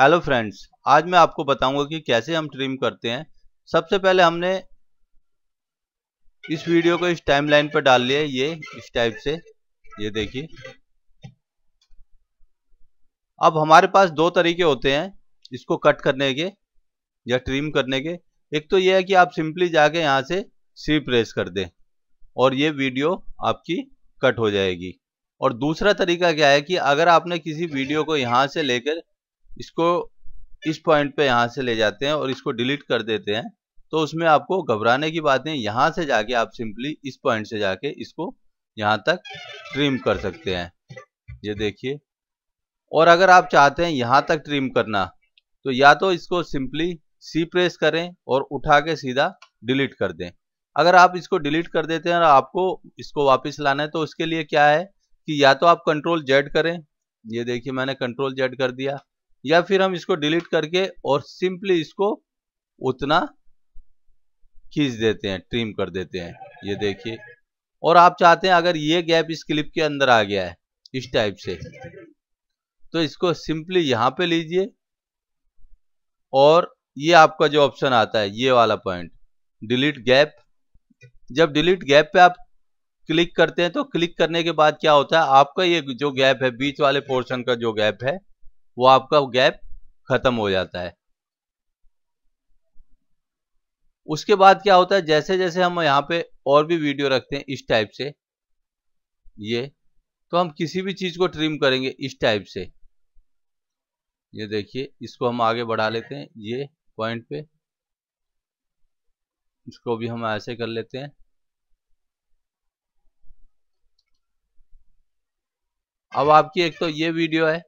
hello friends आज मैं आपको बताऊंगा कि कैसे हम ट्रिम करते हैं सबसे पहले हमने इस वीडियो को इस टाइमलाइन पर डाल लिया ये इस टाइप से ये देखिए अब हमारे पास दो तरीके होते हैं इसको कट करने के या ट्रिम करने के एक तो ये है कि आप सिंपली जाके यहाँ से सी प्रेस कर दें और ये वीडियो आपकी कट हो जाएगी और दूसरा तरीका क्या है कि अगर आपने किसी वीडियो को यहाँ से लेकर इसको इस पॉइंट पे यहाँ से ले जाते हैं और इसको डिलीट कर देते हैं तो उसमें आपको घबराने की बात नहीं यहाँ से जाके आप सिंपली इस पॉइंट से जाके इसको यहाँ तक ट्रिम कर सकते हैं ये देखिए और अगर आप चाहते हैं यहाँ तक ट्रिम करना तो या तो इसको सिंपली सी प्रेस करें और उठा के सीधा डिलीट कर दें अगर आप इसको डिलीट कर देते हैं और आपको इसको वापस लाना है तो उसके लिए क्या है कि या तो आप कंट्रोल जेड करें ये देखिए मैंने कंट्रोल जेड कर दिया या फिर हम इसको डिलीट करके और सिंपली इसको उतना खींच देते हैं ट्रिम कर देते हैं ये देखिए और आप चाहते हैं अगर ये गैप इस क्लिप के अंदर आ गया है इस टाइप से तो इसको सिंपली यहां पे लीजिए और ये आपका जो ऑप्शन आता है ये वाला पॉइंट डिलीट गैप जब डिलीट गैप पे आप क्लिक करते हैं तो क्लिक करने के बाद क्या होता है आपका ये जो गैप है बीच वाले पोर्शन का जो गैप है वो आपका गैप खत्म हो जाता है उसके बाद क्या होता है जैसे जैसे हम यहाँ पे और भी वीडियो रखते हैं इस टाइप से ये तो हम किसी भी चीज को ट्रिम करेंगे इस टाइप से ये देखिए इसको हम आगे बढ़ा लेते हैं ये पॉइंट पे इसको भी हम ऐसे कर लेते हैं अब आपकी एक तो ये वीडियो है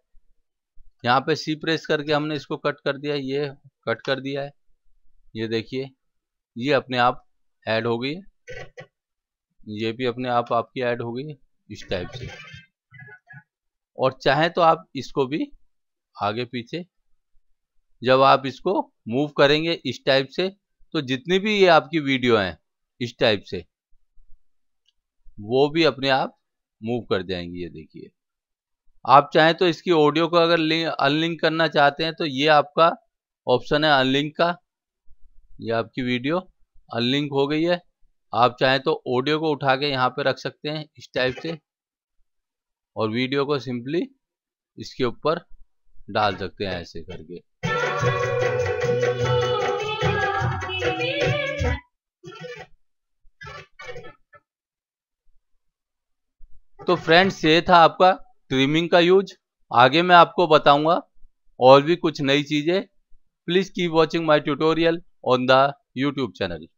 यहाँ पे सी प्रेस करके हमने इसको कट कर दिया ये कट कर दिया है ये देखिए ये अपने आप ऐड हो गई ये भी अपने आप आपकी ऐड हो गई इस टाइप से और चाहे तो आप इसको भी आगे पीछे जब आप इसको मूव करेंगे इस टाइप से तो जितनी भी ये आपकी वीडियो हैं इस टाइप से वो भी अपने आप मूव कर जाएंगी ये देखिए आप चाहें तो इसकी ऑडियो को अगर अनलिंक करना चाहते हैं तो ये आपका ऑप्शन है अनलिंक का ये आपकी वीडियो अनलिंक हो गई है आप चाहें तो ऑडियो को उठा के यहाँ पे रख सकते हैं इस टाइप से और वीडियो को सिंपली इसके ऊपर डाल सकते हैं ऐसे करके तो फ्रेंड्स ये था आपका ट्रिमिंग का यूज आगे मैं आपको बताऊंगा और भी कुछ नई चीज़ें please keep watching my tutorial on the YouTube channel